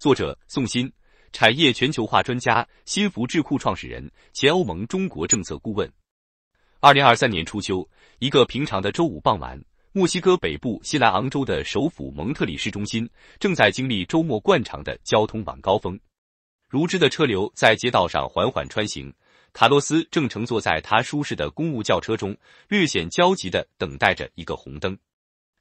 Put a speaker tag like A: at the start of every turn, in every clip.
A: 作者宋鑫，产业全球化专家，新福智库创始人，前欧盟中国政策顾问。二零二三年初秋，一个平常的周五傍晚，墨西哥北部西兰昂州的首府蒙特里市中心正在经历周末惯常的交通晚高峰，如织的车流在街道上缓缓穿行。卡洛斯正乘坐在他舒适的公务轿车中，略显焦急的等待着一个红灯。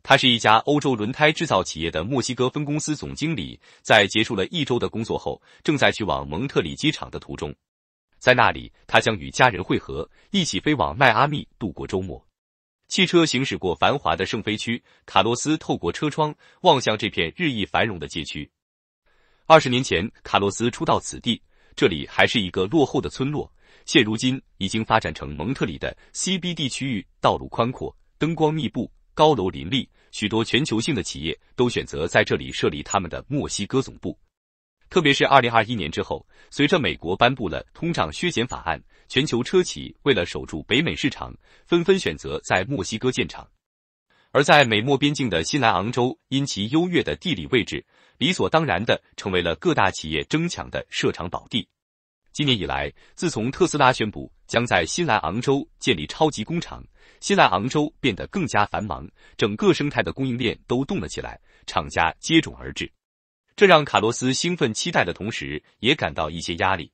A: 他是一家欧洲轮胎制造企业的墨西哥分公司总经理，在结束了一周的工作后，正在去往蒙特里机场的途中，在那里他将与家人会合，一起飞往迈阿密度过周末。汽车行驶过繁华的圣菲区，卡洛斯透过车窗望向这片日益繁荣的街区。二十年前，卡洛斯初到此地，这里还是一个落后的村落，现如今已经发展成蒙特里的 CBD 区域，道路宽阔，灯光密布。高楼林立，许多全球性的企业都选择在这里设立他们的墨西哥总部。特别是二零二一年之后，随着美国颁布了通胀削减法案，全球车企为了守住北美市场，纷纷选择在墨西哥建厂。而在美墨边境的新南昂州，因其优越的地理位置，理所当然的成为了各大企业争抢的设厂宝地。今年以来，自从特斯拉宣布。将在新莱昂州建立超级工厂，新莱昂州变得更加繁忙，整个生态的供应链都动了起来，厂家接踵而至，这让卡洛斯兴奋期待的同时，也感到一些压力。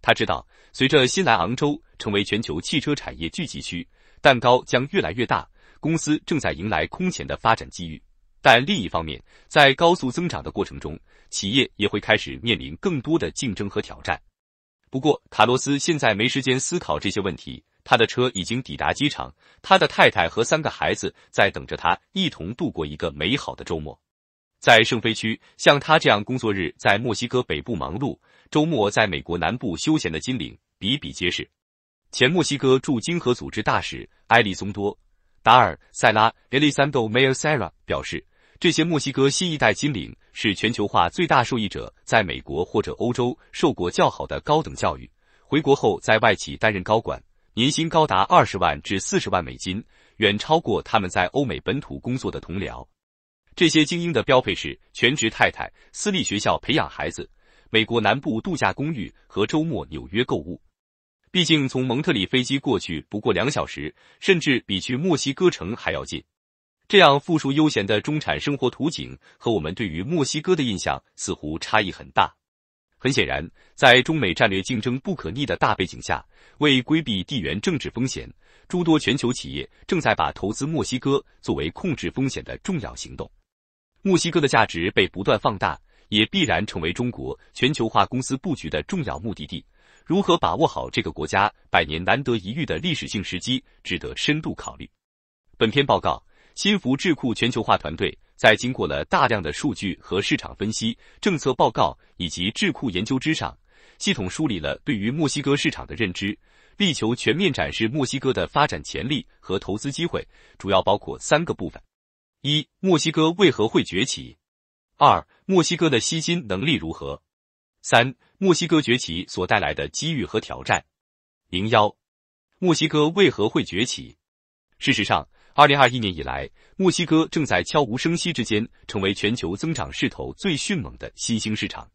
A: 他知道，随着新莱昂州成为全球汽车产业聚集区，蛋糕将越来越大，公司正在迎来空前的发展机遇。但另一方面，在高速增长的过程中，企业也会开始面临更多的竞争和挑战。不过，卡洛斯现在没时间思考这些问题。他的车已经抵达机场，他的太太和三个孩子在等着他，一同度过一个美好的周末。在圣菲区，像他这样工作日在墨西哥北部忙碌，周末在美国南部休闲的金领比比皆是。前墨西哥驻金合组织大使埃利松多·达尔塞拉 （Eliandro Mayer Sara） 表示，这些墨西哥新一代金领。是全球化最大受益者，在美国或者欧洲受过较好的高等教育，回国后在外企担任高管，年薪高达二十万至四十万美金，远超过他们在欧美本土工作的同僚。这些精英的标配是全职太太、私立学校培养孩子、美国南部度假公寓和周末纽约购物。毕竟从蒙特里飞机过去不过两小时，甚至比去墨西哥城还要近。这样富庶悠闲的中产生活图景和我们对于墨西哥的印象似乎差异很大。很显然，在中美战略竞争不可逆的大背景下，为规避地缘政治风险，诸多全球企业正在把投资墨西哥作为控制风险的重要行动。墨西哥的价值被不断放大，也必然成为中国全球化公司布局的重要目的地。如何把握好这个国家百年难得一遇的历史性时机，值得深度考虑。本篇报告。新福智库全球化团队在经过了大量的数据和市场分析、政策报告以及智库研究之上，系统梳理了对于墨西哥市场的认知，力求全面展示墨西哥的发展潜力和投资机会，主要包括三个部分：一、墨西哥为何会崛起；二、墨西哥的吸金能力如何；三、墨西哥崛起所带来的机遇和挑战。零幺，墨西哥为何会崛起？事实上。二零二一年以来，墨西哥正在悄无声息之间成为全球增长势头最迅猛的新兴市场。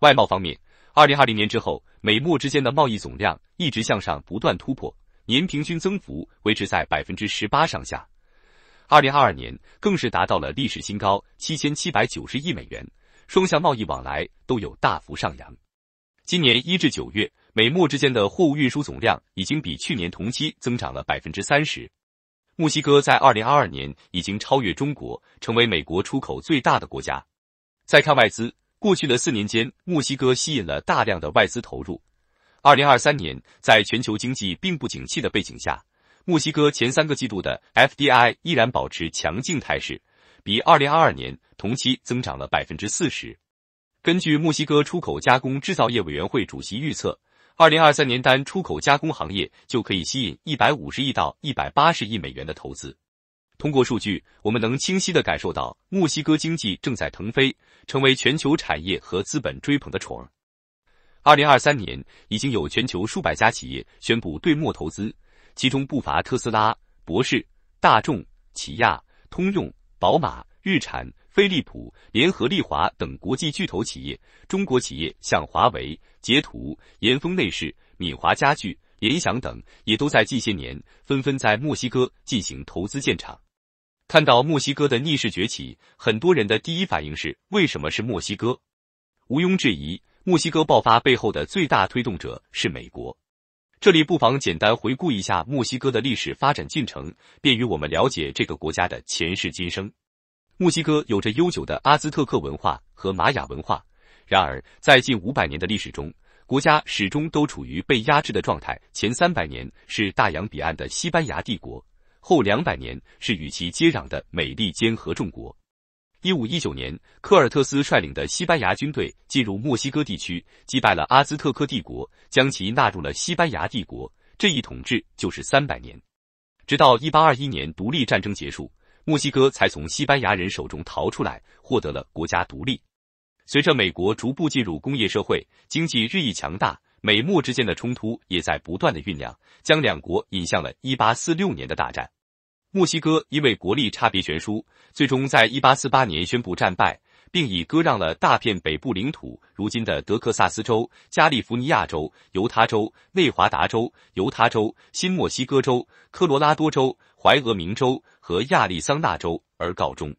A: 外贸方面，二零二零年之后，美墨之间的贸易总量一直向上不断突破，年平均增幅维持在百分之十八上下。二零二二年更是达到了历史新高，七千七百九十亿美元，双向贸易往来都有大幅上扬。今年一至九月，美墨之间的货物运输总量已经比去年同期增长了百分之三十。墨西哥在二零二二年已经超越中国，成为美国出口最大的国家。再看外资，过去的四年间，墨西哥吸引了大量的外资投入。二零二三年，在全球经济并不景气的背景下，墨西哥前三个季度的 FDI 依然保持强劲态势，比二零二二年同期增长了百分之四十。根据墨西哥出口加工制造业委员会主席预测。二零二三年单出口加工行业就可以吸引一百五十亿到一百八十亿美元的投资。通过数据，我们能清晰的感受到墨西哥经济正在腾飞，成为全球产业和资本追捧的宠儿。二零二三年已经有全球数百家企业宣布对墨投资，其中不乏特斯拉、博世、大众、起亚、通用、宝马、日产。飞利浦、联合利华等国际巨头企业，中国企业像华为、捷途、严峰内饰、敏华家具、联想等，也都在近些年纷纷在墨西哥进行投资建厂。看到墨西哥的逆势崛起，很多人的第一反应是：为什么是墨西哥？毋庸置疑，墨西哥爆发背后的最大推动者是美国。这里不妨简单回顾一下墨西哥的历史发展进程，便于我们了解这个国家的前世今生。墨西哥有着悠久的阿兹特克文化和玛雅文化，然而在近五百年的历史中，国家始终都处于被压制的状态。前三百年是大洋彼岸的西班牙帝国，后两百年是与其接壤的美利坚合众国。一五一九年，科尔特斯率领的西班牙军队进入墨西哥地区，击败了阿兹特克帝国，将其纳入了西班牙帝国。这一统治就是三百年，直到一八二一年独立战争结束。墨西哥才从西班牙人手中逃出来，获得了国家独立。随着美国逐步进入工业社会，经济日益强大，美墨之间的冲突也在不断的酝酿，将两国引向了1846年的大战。墨西哥因为国力差别悬殊，最终在1848年宣布战败，并以割让了大片北部领土，如今的德克萨斯州、加利福尼亚州、犹他州、内华达州、犹他州、新墨西哥州、科罗拉多州、怀俄明州。和亚利桑那州而告终。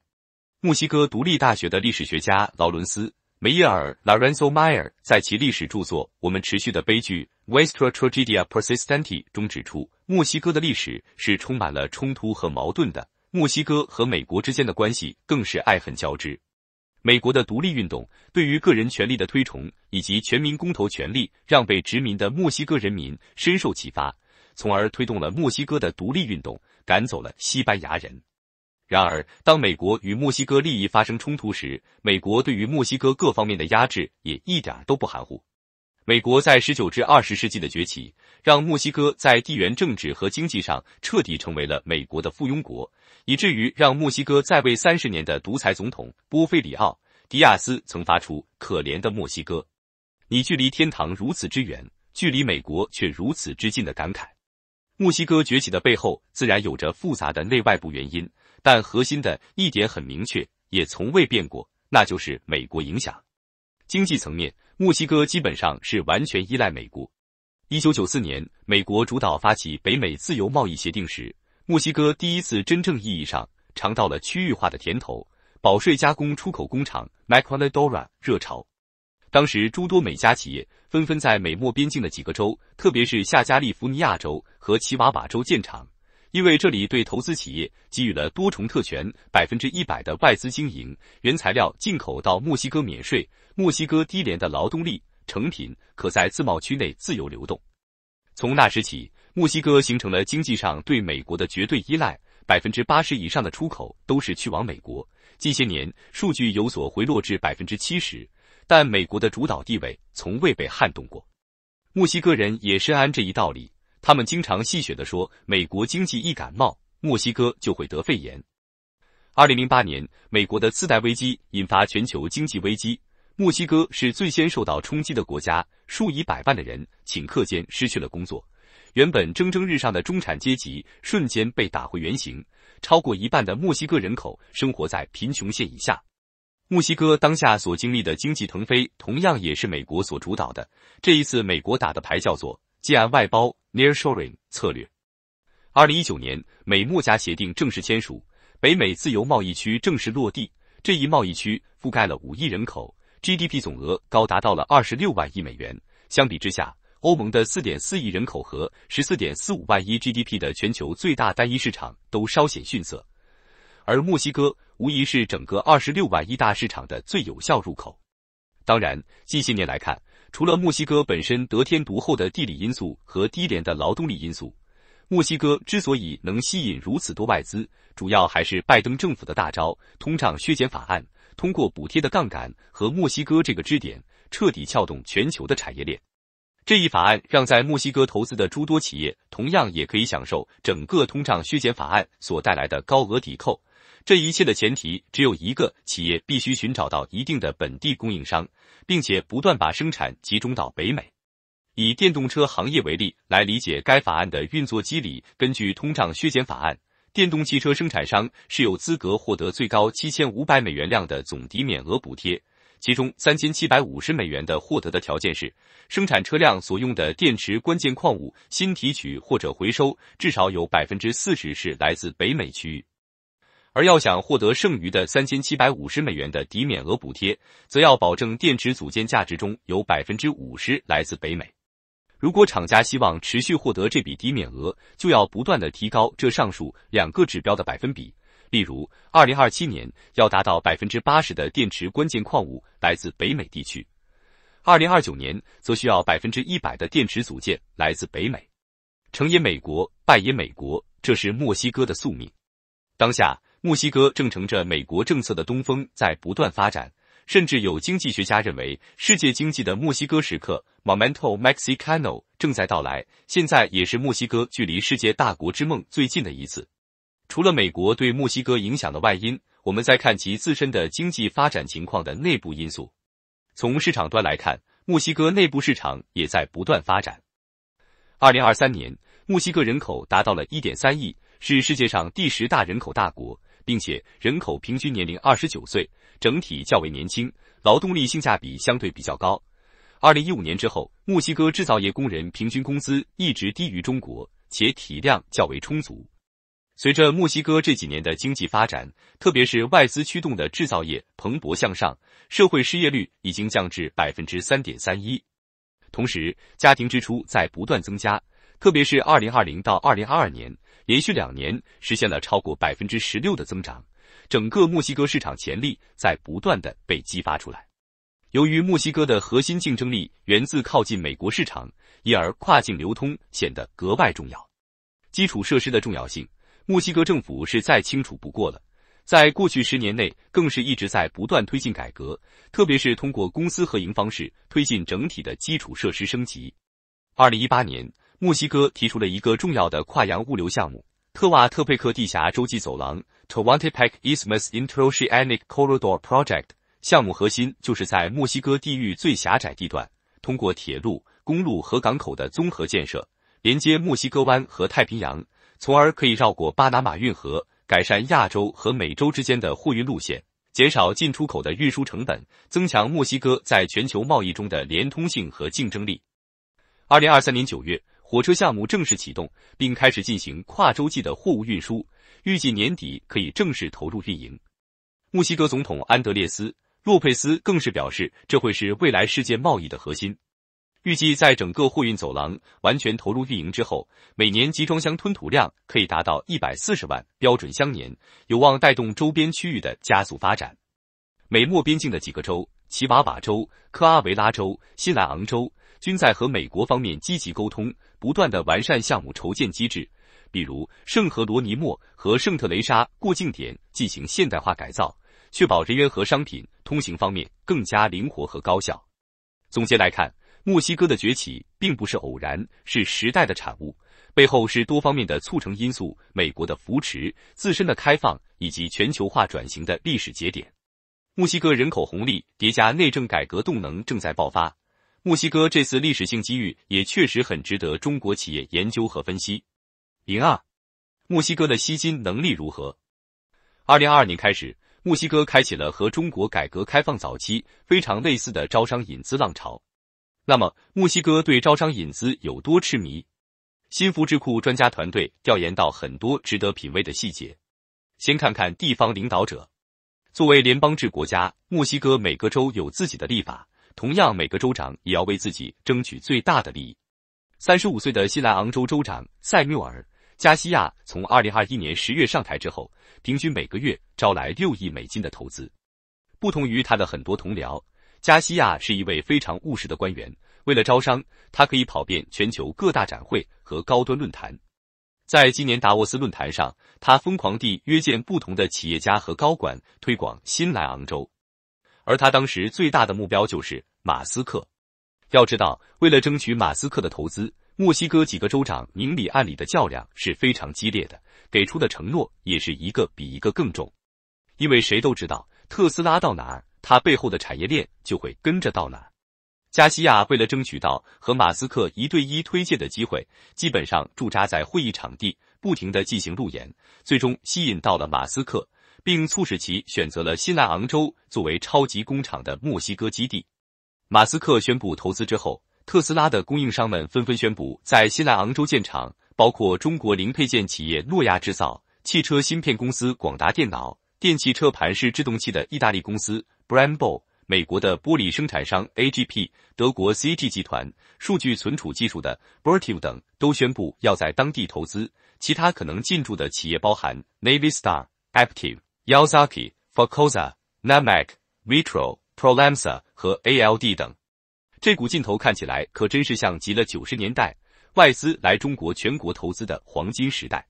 A: 墨西哥独立大学的历史学家劳伦斯·梅耶尔 l o r e n z o Meyer） 在其历史著作《我们持续的悲剧 w e s t e r Tragedia Persistent》中指出，墨西哥的历史是充满了冲突和矛盾的。墨西哥和美国之间的关系更是爱恨交织。美国的独立运动对于个人权利的推崇以及全民公投权利，让被殖民的墨西哥人民深受启发，从而推动了墨西哥的独立运动。赶走了西班牙人。然而，当美国与墨西哥利益发生冲突时，美国对于墨西哥各方面的压制也一点都不含糊。美国在十九至二十世纪的崛起，让墨西哥在地缘政治和经济上彻底成为了美国的附庸国，以至于让墨西哥在位三十年的独裁总统波菲里奥·迪亚斯曾发出“可怜的墨西哥，你距离天堂如此之远，距离美国却如此之近”的感慨。墨西哥崛起的背后，自然有着复杂的内外部原因，但核心的一点很明确，也从未变过，那就是美国影响。经济层面，墨西哥基本上是完全依赖美国。一九九四年，美国主导发起北美自由贸易协定时，墨西哥第一次真正意义上尝到了区域化的甜头，保税加工出口工厂 m a c r o n a d o r a 热潮。当时，诸多美家企业纷纷在美墨边境的几个州，特别是加利福尼亚州和奇瓦瓦州建厂，因为这里对投资企业给予了多重特权：百分之一百的外资经营，原材料进口到墨西哥免税，墨西哥低廉的劳动力，成品可在自贸区内自由流动。从那时起，墨西哥形成了经济上对美国的绝对依赖，百分之八十以上的出口都是去往美国。近些年，数据有所回落至百分之七十。但美国的主导地位从未被撼动过，墨西哥人也深谙这一道理。他们经常戏谑地说：“美国经济一感冒，墨西哥就会得肺炎。”二零零八年，美国的次贷危机引发全球经济危机，墨西哥是最先受到冲击的国家，数以百万的人顷刻间失去了工作，原本蒸蒸日上的中产阶级瞬间被打回原形，超过一半的墨西哥人口生活在贫穷线以下。墨西哥当下所经历的经济腾飞，同样也是美国所主导的。这一次，美国打的牌叫做“既岸外包 （nearshoring）” 策略。二零一九年，美墨加协定正式签署，北美自由贸易区正式落地。这一贸易区覆盖了五亿人口，GDP 总额高达到了二十六万亿美元。相比之下，欧盟的四点四亿人口和十四点四五万亿 GDP 的全球最大单一市场都稍显逊色。而墨西哥无疑是整个二十六万亿大市场的最有效入口。当然，近些年来看，除了墨西哥本身得天独厚的地理因素和低廉的劳动力因素，墨西哥之所以能吸引如此多外资，主要还是拜登政府的大招——通胀削减法案，通过补贴的杠杆和墨西哥这个支点，彻底撬动全球的产业链。这一法案让在墨西哥投资的诸多企业，同样也可以享受整个通胀削减法案所带来的高额抵扣。这一切的前提只有一个：企业必须寻找到一定的本地供应商，并且不断把生产集中到北美。以电动车行业为例，来理解该法案的运作机理。根据通胀削减法案，电动汽车生产商是有资格获得最高七千五百美元量的总抵免额补贴，其中三千七百五十美元的获得的条件是，生产车辆所用的电池关键矿物新提取或者回收至少有百分之四十是来自北美区域。而要想获得剩余的三千七百五十美元的抵免额补贴，则要保证电池组件价值中有百分之五十来自北美。如果厂家希望持续获得这笔抵免额，就要不断的提高这上述两个指标的百分比。例如，二零二七年要达到百分之八十的电池关键矿物来自北美地区；二零二九年则需要百分之一百的电池组件来自北美。成也美国，败也美国，这是墨西哥的宿命。当下。墨西哥正乘着美国政策的东风在不断发展，甚至有经济学家认为，世界经济的墨西哥时刻 （Momentum Mexicano） 正在到来。现在也是墨西哥距离世界大国之梦最近的一次。除了美国对墨西哥影响的外因，我们再看其自身的经济发展情况的内部因素。从市场端来看，墨西哥内部市场也在不断发展。二零二三年，墨西哥人口达到了一点三亿，是世界上第十大人口大国。并且人口平均年龄二十九岁，整体较为年轻，劳动力性价比相对比较高。二零一五年之后，墨西哥制造业工人平均工资一直低于中国，且体量较为充足。随着墨西哥这几年的经济发展，特别是外资驱动的制造业蓬勃向上，社会失业率已经降至百分之三点三一。同时，家庭支出在不断增加，特别是二零二零到二零二二年。连续两年实现了超过百分之十六的增长，整个墨西哥市场潜力在不断的被激发出来。由于墨西哥的核心竞争力源自靠近美国市场，因而跨境流通显得格外重要。基础设施的重要性，墨西哥政府是再清楚不过了。在过去十年内，更是一直在不断推进改革，特别是通过公私合营方式推进整体的基础设施升级。二零一八年。墨西哥提出了一个重要的跨洋物流项目——特瓦特佩克地峡洲际走廊 t w a n t e p e c Isthmus Inter Oceanic Corridor Project）。项目核心就是在墨西哥地域最狭窄地段，通过铁路、公路和港口的综合建设，连接墨西哥湾和太平洋，从而可以绕过巴拿马运河，改善亚洲和美洲之间的货运路线，减少进出口的运输成本，增强墨西哥在全球贸易中的连通性和竞争力。二零二三年九月。火车项目正式启动，并开始进行跨洲际的货物运输，预计年底可以正式投入运营。墨西哥总统安德烈斯·洛佩斯更是表示，这会是未来世界贸易的核心。预计在整个货运走廊完全投入运营之后，每年集装箱吞吐量可以达到一百四十万标准箱年，有望带动周边区域的加速发展。美墨边境的几个州：奇瓦瓦州、科阿维拉州、新莱昂州。均在和美国方面积极沟通，不断的完善项目筹建机制，比如圣何罗尼莫和圣特雷莎过境点进行现代化改造，确保人员和商品通行方面更加灵活和高效。总结来看，墨西哥的崛起并不是偶然，是时代的产物，背后是多方面的促成因素：美国的扶持、自身的开放以及全球化转型的历史节点。墨西哥人口红利叠加内政改革动能正在爆发。墨西哥这次历史性机遇也确实很值得中国企业研究和分析。零二，墨西哥的吸金能力如何？二零二二年开始，墨西哥开启了和中国改革开放早期非常类似的招商引资浪潮。那么，墨西哥对招商引资有多痴迷？新福智库专家团队调研到很多值得品味的细节。先看看地方领导者。作为联邦制国家，墨西哥每个州有自己的立法。同样，每个州长也要为自己争取最大的利益。三十五岁的新莱昂州州长塞缪尔·加西亚从二零二一年十月上台之后，平均每个月招来六亿美金的投资。不同于他的很多同僚，加西亚是一位非常务实的官员。为了招商，他可以跑遍全球各大展会和高端论坛。在今年达沃斯论坛上，他疯狂地约见不同的企业家和高管，推广新莱昂州。而他当时最大的目标就是马斯克。要知道，为了争取马斯克的投资，墨西哥几个州长明里暗里的较量是非常激烈的，给出的承诺也是一个比一个更重。因为谁都知道，特斯拉到哪儿，它背后的产业链就会跟着到哪儿。加西亚为了争取到和马斯克一对一推介的机会，基本上驻扎在会议场地，不停的进行路演，最终吸引到了马斯克。并促使其选择了新莱昂州作为超级工厂的墨西哥基地。马斯克宣布投资之后，特斯拉的供应商们纷纷宣布在新莱昂州建厂，包括中国零配件企业诺亚制造、汽车芯片公司广达电脑、电气车盘式制动器的意大利公司 Brembo、美国的玻璃生产商 AGP、德国 c g 集团、数据存储技术的 b e r t i v 等，都宣布要在当地投资。其他可能进驻的企业包含 NavyStar、Active。y a z a k i Focosa、Namac、Vitro、Prolamsa 和 ALD 等，这股劲头看起来可真是像极了九十年代外资来中国全国投资的黄金时代。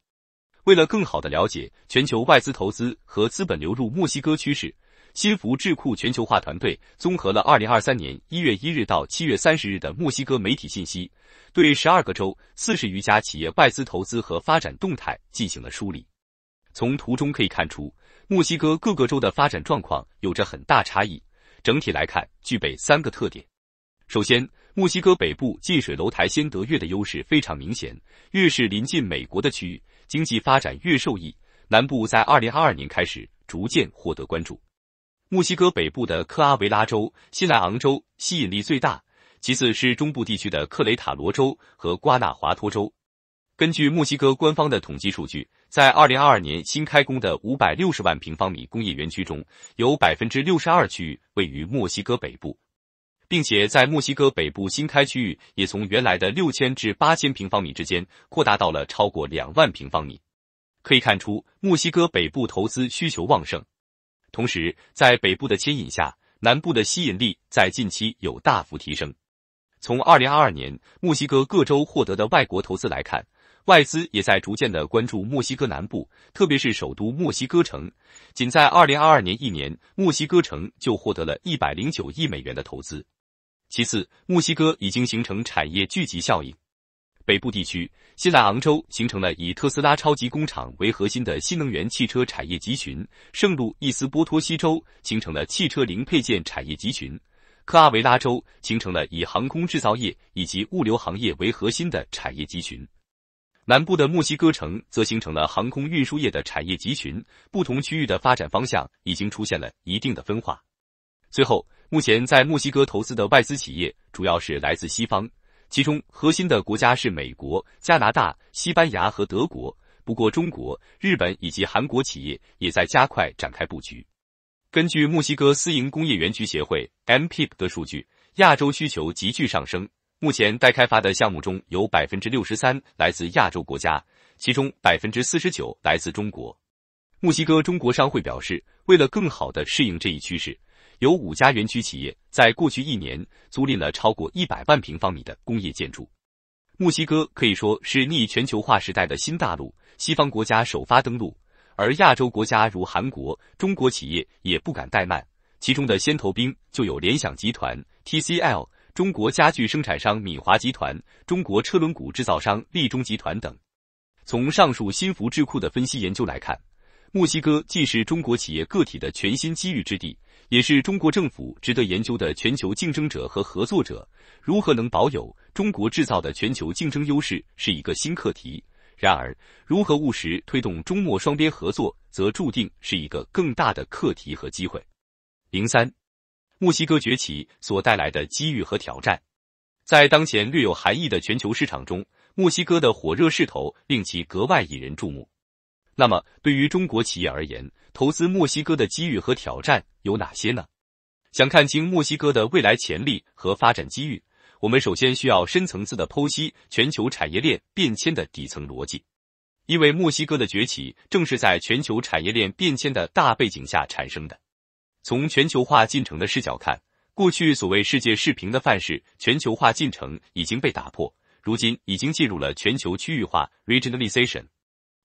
A: 为了更好的了解全球外资投资和资本流入墨西哥趋势，新福智库全球化团队综合了二零二三年一月一日到七月三十日的墨西哥媒体信息，对十二个州四十余家企业外资投资和发展动态进行了梳理。从图中可以看出。墨西哥各个州的发展状况有着很大差异，整体来看具备三个特点。首先，墨西哥北部近水楼台先得月的优势非常明显，越是临近美国的区域，经济发展越受益。南部在二零二二年开始逐渐获得关注。墨西哥北部的科阿维拉州、新莱昂州吸引力最大，其次是中部地区的克雷塔罗州和瓜纳华托州。根据墨西哥官方的统计数据。在二零二二年新开工的五百六十万平方米工业园区中，有百分之六十二区域位于墨西哥北部，并且在墨西哥北部新开区域也从原来的六千至八千平方米之间扩大到了超过两万平方米。可以看出，墨西哥北部投资需求旺盛。同时，在北部的牵引下，南部的吸引力在近期有大幅提升。从二零二二年墨西哥各州获得的外国投资来看。外资也在逐渐的关注墨西哥南部，特别是首都墨西哥城。仅在2022年一年，墨西哥城就获得了一百零九亿美元的投资。其次，墨西哥已经形成产业聚集效应。北部地区，新莱昂州形成了以特斯拉超级工厂为核心的新能源汽车产业集群；圣路易斯波托西州形成了汽车零配件产业集群；科阿维拉州形成了以航空制造业以及物流行业为核心的产业集群。南部的墨西哥城则形成了航空运输业的产业集群，不同区域的发展方向已经出现了一定的分化。最后，目前在墨西哥投资的外资企业主要是来自西方，其中核心的国家是美国、加拿大、西班牙和德国。不过，中国、日本以及韩国企业也在加快展开布局。根据墨西哥私营工业园区协会 （MIP） 的数据，亚洲需求急剧上升。目前待开发的项目中有百分之六十三来自亚洲国家，其中百分之四十九来自中国。墨西哥中国商会表示，为了更好的适应这一趋势，有五家园区企业在过去一年租赁了超过一百万平方米的工业建筑。墨西哥可以说是逆全球化时代的新大陆，西方国家首发登陆，而亚洲国家如韩国，中国企业也不敢怠慢，其中的先头兵就有联想集团、TCL。中国家具生产商敏华集团、中国车轮毂制造商力中集团等。从上述新福智库的分析研究来看，墨西哥既是中国企业个体的全新机遇之地，也是中国政府值得研究的全球竞争者和合作者。如何能保有中国制造的全球竞争优势是一个新课题。然而，如何务实推动中墨双边合作，则注定是一个更大的课题和机会。零三。墨西哥崛起所带来的机遇和挑战，在当前略有含义的全球市场中，墨西哥的火热势头令其格外引人注目。那么，对于中国企业而言，投资墨西哥的机遇和挑战有哪些呢？想看清墨西哥的未来潜力和发展机遇，我们首先需要深层次的剖析全球产业链变迁的底层逻辑，因为墨西哥的崛起正是在全球产业链变迁的大背景下产生的。从全球化进程的视角看，过去所谓世界视平的范式，全球化进程已经被打破。如今已经进入了全球区域化 （regionalization）。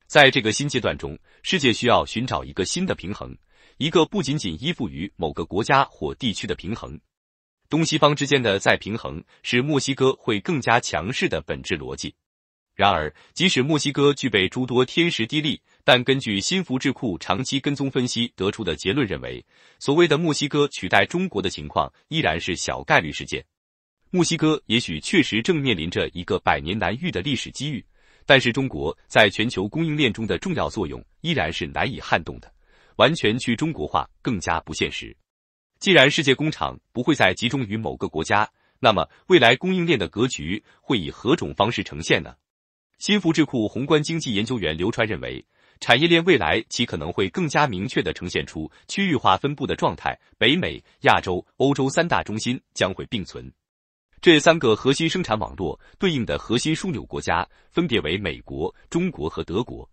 A: 在这个新阶段中，世界需要寻找一个新的平衡，一个不仅仅依附于某个国家或地区的平衡。东西方之间的再平衡，是墨西哥会更加强势的本质逻辑。然而，即使墨西哥具备诸多天时地利，但根据新福智库长期跟踪分析得出的结论认为，所谓的墨西哥取代中国的情况依然是小概率事件。墨西哥也许确实正面临着一个百年难遇的历史机遇，但是中国在全球供应链中的重要作用依然是难以撼动的，完全去中国化更加不现实。既然世界工厂不会再集中于某个国家，那么未来供应链的格局会以何种方式呈现呢？新福智库宏观经济研究员刘川认为，产业链未来其可能会更加明确的呈现出区域化分布的状态，北美、亚洲、欧洲三大中心将会并存。这三个核心生产网络对应的核心枢纽国家分别为美国、中国和德国。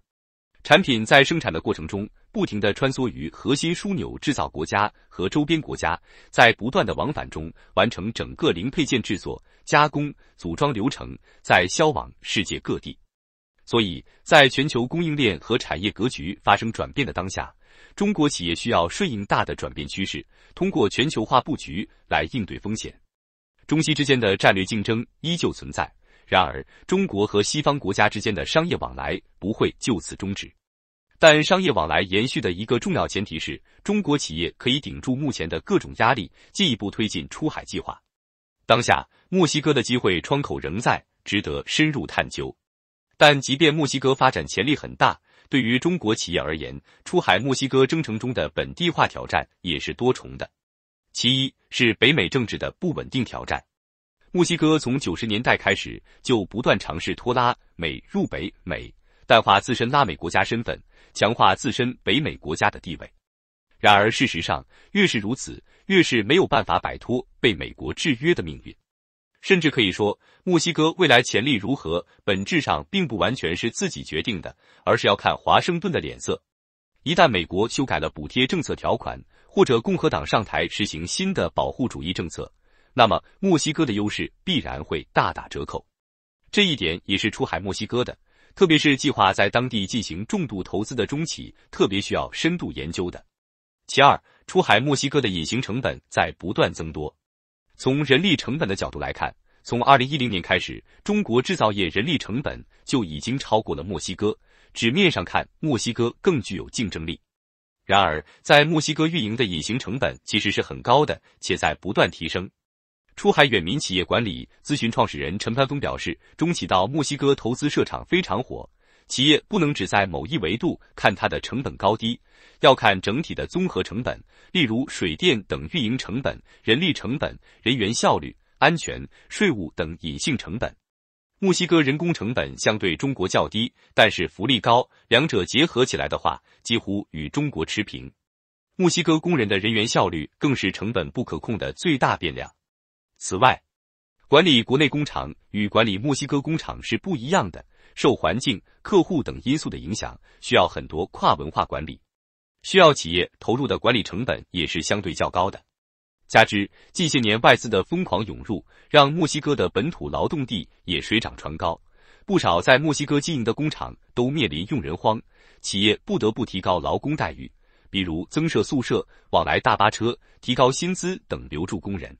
A: 产品在生产的过程中，不停的穿梭于核心枢纽制造国家和周边国家，在不断的往返中完成整个零配件制作。加工组装流程再销往世界各地，所以在全球供应链和产业格局发生转变的当下，中国企业需要顺应大的转变趋势，通过全球化布局来应对风险。中西之间的战略竞争依旧存在，然而中国和西方国家之间的商业往来不会就此终止。但商业往来延续的一个重要前提是中国企业可以顶住目前的各种压力，进一步推进出海计划。当下，墨西哥的机会窗口仍在，值得深入探究。但即便墨西哥发展潜力很大，对于中国企业而言，出海墨西哥征程中的本地化挑战也是多重的。其一是北美政治的不稳定挑战。墨西哥从九十年代开始，就不断尝试拖拉美入北美，淡化自身拉美国家身份，强化自身北美国家的地位。然而，事实上，越是如此，越是没有办法摆脱被美国制约的命运。甚至可以说，墨西哥未来潜力如何，本质上并不完全是自己决定的，而是要看华盛顿的脸色。一旦美国修改了补贴政策条款，或者共和党上台实行新的保护主义政策，那么墨西哥的优势必然会大打折扣。这一点也是出海墨西哥的，特别是计划在当地进行重度投资的中企，特别需要深度研究的。其二，出海墨西哥的隐形成本在不断增多。从人力成本的角度来看，从二零一零年开始，中国制造业人力成本就已经超过了墨西哥。纸面上看，墨西哥更具有竞争力。然而，在墨西哥运营的隐形成本其实是很高的，且在不断提升。出海远民企业管理咨询创始人陈攀峰表示，中企到墨西哥投资设厂非常火。企业不能只在某一维度看它的成本高低，要看整体的综合成本，例如水电等运营成本、人力成本、人员效率、安全、税务等隐性成本。墨西哥人工成本相对中国较低，但是福利高，两者结合起来的话，几乎与中国持平。墨西哥工人的人员效率更是成本不可控的最大变量。此外，管理国内工厂与管理墨西哥工厂是不一样的。受环境、客户等因素的影响，需要很多跨文化管理，需要企业投入的管理成本也是相对较高的。加之近些年外资的疯狂涌入，让墨西哥的本土劳动力也水涨船高，不少在墨西哥经营的工厂都面临用人荒，企业不得不提高劳工待遇，比如增设宿舍、往来大巴车、提高薪资等留住工人。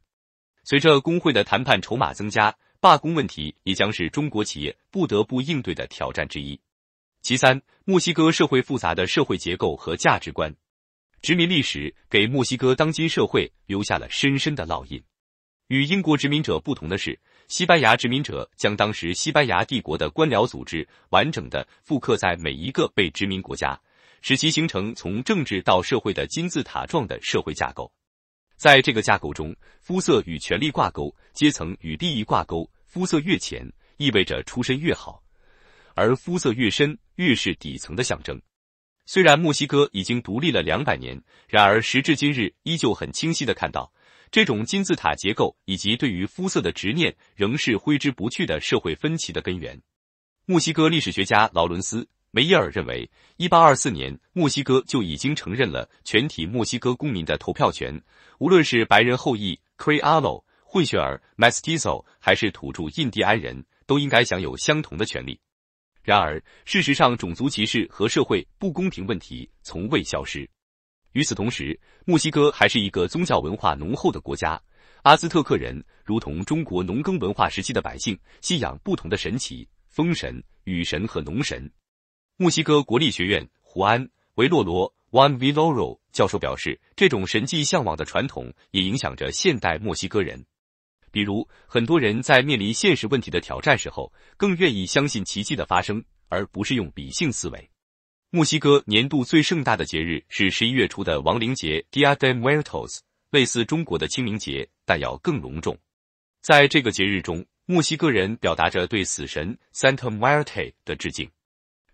A: 随着工会的谈判筹码增加。罢工问题也将是中国企业不得不应对的挑战之一。其三，墨西哥社会复杂的社会结构和价值观，殖民历史给墨西哥当今社会留下了深深的烙印。与英国殖民者不同的是，西班牙殖民者将当时西班牙帝国的官僚组织完整的复刻在每一个被殖民国家，使其形成从政治到社会的金字塔状的社会架构。在这个架构中，肤色与权力挂钩，阶层与利益挂钩。肤色越浅，意味着出身越好；而肤色越深，越是底层的象征。虽然墨西哥已经独立了两百年，然而时至今日，依旧很清晰的看到这种金字塔结构，以及对于肤色的执念，仍是挥之不去的社会分歧的根源。墨西哥历史学家劳伦斯。梅耶尔认为，1824年墨西哥就已经承认了全体墨西哥公民的投票权，无论是白人后裔、c r e o l l o 混血儿、mestizo，还是土著印第安人，都应该享有相同的权利。然而，事实上，种族歧视和社会不公平问题从未消失。与此同时，墨西哥还是一个宗教文化浓厚的国家，阿兹特克人如同中国农耕文化时期的百姓，信仰不同的神祇——风神、雨神和农神。墨西哥国立学院胡安·维洛罗 （Juan v i l o r o 教授表示，这种神迹向往的传统也影响着现代墨西哥人。比如，很多人在面临现实问题的挑战时候，更愿意相信奇迹的发生，而不是用理性思维。墨西哥年度最盛大的节日是十一月初的亡灵节 （Dia de Muertos），类似中国的清明节，但要更隆重。在这个节日中，墨西哥人表达着对死神 s a n t a Muerte） 的致敬。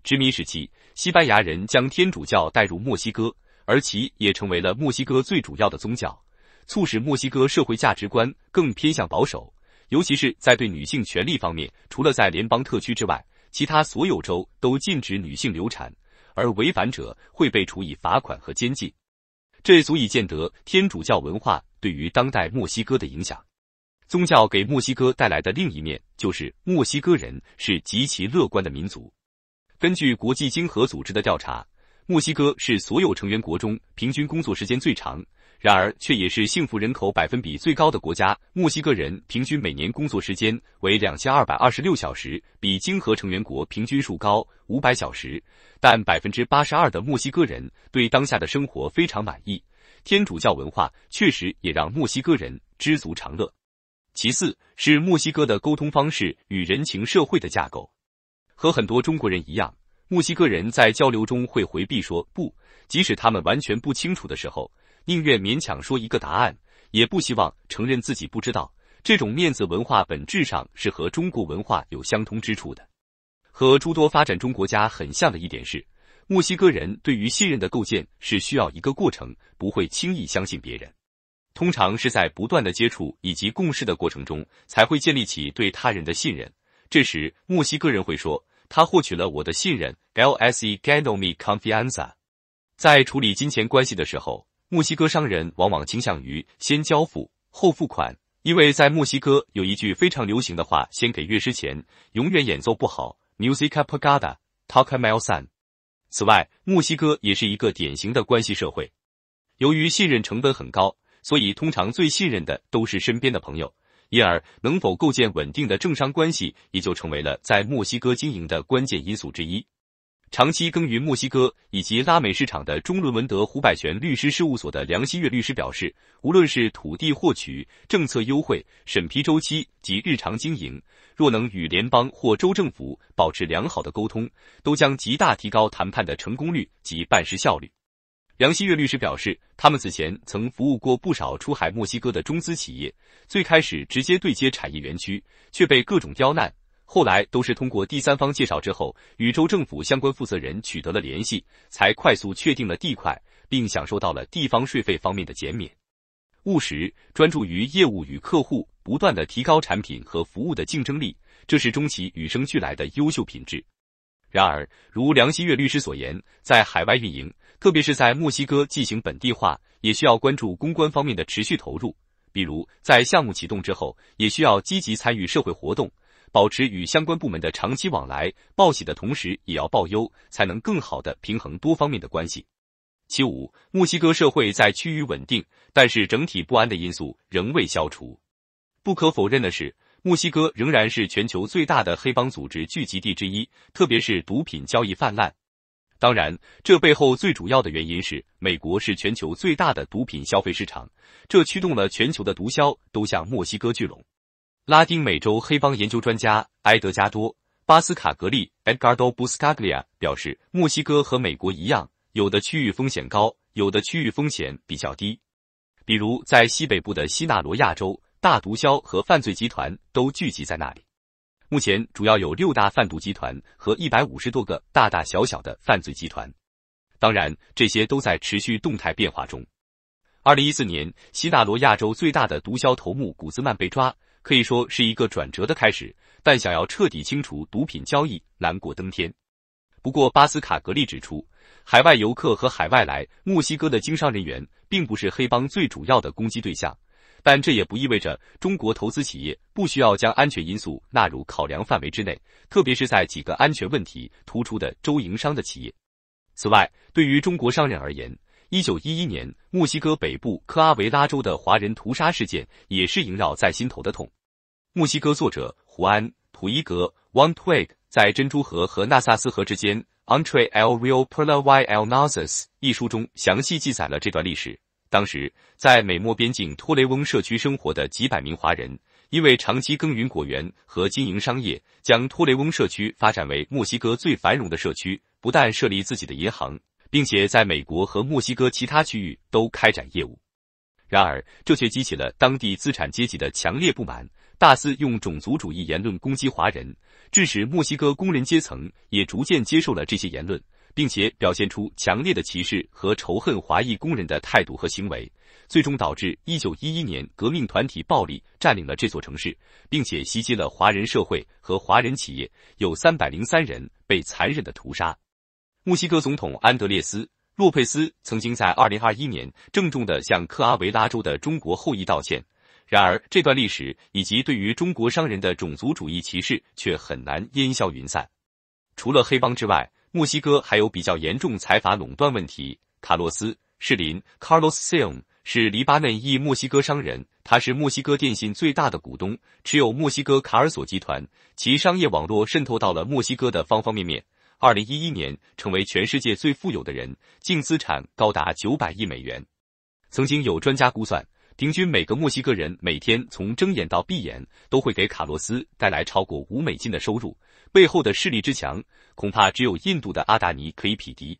A: 殖民时期，西班牙人将天主教带入墨西哥，而其也成为了墨西哥最主要的宗教，促使墨西哥社会价值观更偏向保守。尤其是在对女性权利方面，除了在联邦特区之外，其他所有州都禁止女性流产，而违反者会被处以罚款和监禁。这足以见得天主教文化对于当代墨西哥的影响。宗教给墨西哥带来的另一面，就是墨西哥人是极其乐观的民族。根据国际经合组织的调查，墨西哥是所有成员国中平均工作时间最长，然而却也是幸福人口百分比最高的国家。墨西哥人平均每年工作时间为两千二百二十六小时，比经合成员国平均数高五百小时。但百分之八十二的墨西哥人对当下的生活非常满意。天主教文化确实也让墨西哥人知足常乐。其次是墨西哥的沟通方式与人情社会的架构。和很多中国人一样，墨西哥人在交流中会回避说不，即使他们完全不清楚的时候，宁愿勉强说一个答案，也不希望承认自己不知道。这种面子文化本质上是和中国文化有相通之处的，和诸多发展中国家很像的一点是，墨西哥人对于信任的构建是需要一个过程，不会轻易相信别人。通常是在不断的接触以及共事的过程中，才会建立起对他人的信任。这时，墨西哥人会说。他获取了我的信任，L S E g a n o mi confianza。在处理金钱关系的时候，墨西哥商人往往倾向于先交付后付款，因为在墨西哥有一句非常流行的话：先给乐师钱，永远演奏不好。Musicapagada toca mal san。此外，墨西哥也是一个典型的关系社会，由于信任成本很高，所以通常最信任的都是身边的朋友。因而，能否构建稳定的政商关系，也就成为了在墨西哥经营的关键因素之一。长期耕耘墨西哥以及拉美市场的中伦文德胡百全律师事务所的梁希月律师表示，无论是土地获取、政策优惠、审批周期及日常经营，若能与联邦或州政府保持良好的沟通，都将极大提高谈判的成功率及办事效率。梁希月律师表示，他们此前曾服务过不少出海墨西哥的中资企业，最开始直接对接产业园区，却被各种刁难。后来都是通过第三方介绍之后，与州政府相关负责人取得了联系，才快速确定了地块，并享受到了地方税费方面的减免。务实，专注于业务与客户，不断的提高产品和服务的竞争力，这是中企与生俱来的优秀品质。然而，如梁希月律师所言，在海外运营。特别是在墨西哥进行本地化，也需要关注公关方面的持续投入。比如，在项目启动之后，也需要积极参与社会活动，保持与相关部门的长期往来。报喜的同时，也要报忧，才能更好的平衡多方面的关系。其五，墨西哥社会在趋于稳定，但是整体不安的因素仍未消除。不可否认的是，墨西哥仍然是全球最大的黑帮组织聚集地之一，特别是毒品交易泛滥。当然，这背后最主要的原因是，美国是全球最大的毒品消费市场，这驱动了全球的毒枭都向墨西哥聚拢。拉丁美洲黑帮研究专家埃德加多·巴斯卡格利 e d g a r d o Buscaglia） 表示，墨西哥和美国一样，有的区域风险高，有的区域风险比较低。比如在西北部的西纳罗亚州，大毒枭和犯罪集团都聚集在那里。目前主要有六大贩毒集团和一百五十多个大大小小的犯罪集团，当然这些都在持续动态变化中。二零一四年，西纳罗亚洲最大的毒枭头目古兹曼被抓，可以说是一个转折的开始，但想要彻底清除毒品交易难过登天。不过巴斯卡格利指出，海外游客和海外来墨西哥的经商人员，并不是黑帮最主要的攻击对象。但这也不意味着中国投资企业不需要将安全因素纳入考量范围之内，特别是在几个安全问题突出的州营商的企业。此外，对于中国商人而言，一九一一年墨西哥北部科阿维拉州的华人屠杀事件也是萦绕在心头的痛。墨西哥作者胡安·普伊格 o n e n w i g 在《珍珠河和纳萨斯河之间：Entre el Rio Perla y el Nasa》一书中详细记载了这段历史。当时，在美墨边境托雷翁社区生活的几百名华人，因为长期耕耘果园和经营商业，将托雷翁社区发展为墨西哥最繁荣的社区。不但设立自己的银行，并且在美国和墨西哥其他区域都开展业务。然而，这却激起了当地资产阶级的强烈不满，大肆用种族主义言论攻击华人，致使墨西哥工人阶层也逐渐接受了这些言论。并且表现出强烈的歧视和仇恨华裔工人的态度和行为，最终导致1911年革命团体暴力占领了这座城市，并且袭击了华人社会和华人企业，有303人被残忍的屠杀。墨西哥总统安德烈斯·洛佩斯曾经在2021年郑重地向克阿维拉州的中国后裔道歉，然而这段历史以及对于中国商人的种族主义歧视却很难烟消云散。除了黑帮之外，墨西哥还有比较严重财阀垄断问题。卡洛斯·士林 （Carlos Slim） 是黎巴嫩裔墨西哥商人，他是墨西哥电信最大的股东，持有墨西哥卡尔索集团，其商业网络渗透到了墨西哥的方方面面。二零一一年，成为全世界最富有的人，净资产高达九百亿美元。曾经有专家估算。平均每个墨西哥人每天从睁眼到闭眼，都会给卡洛斯带来超过五美金的收入。背后的势力之强，恐怕只有印度的阿达尼可以匹敌。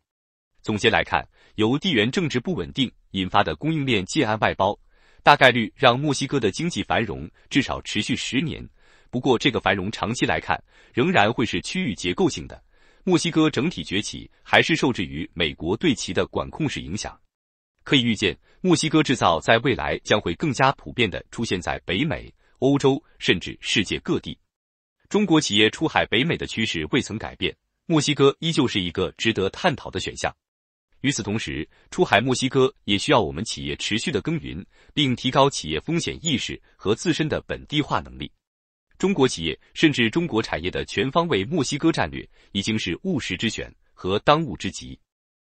A: 总结来看，由地缘政治不稳定引发的供应链近案外包，大概率让墨西哥的经济繁荣至少持续十年。不过，这个繁荣长期来看，仍然会是区域结构性的。墨西哥整体崛起，还是受制于美国对其的管控式影响。可以预见，墨西哥制造在未来将会更加普遍的出现在北美、欧洲，甚至世界各地。中国企业出海北美的趋势未曾改变，墨西哥依旧是一个值得探讨的选项。与此同时，出海墨西哥也需要我们企业持续的耕耘，并提高企业风险意识和自身的本地化能力。中国企业甚至中国产业的全方位墨西哥战略，已经是务实之选和当务之急。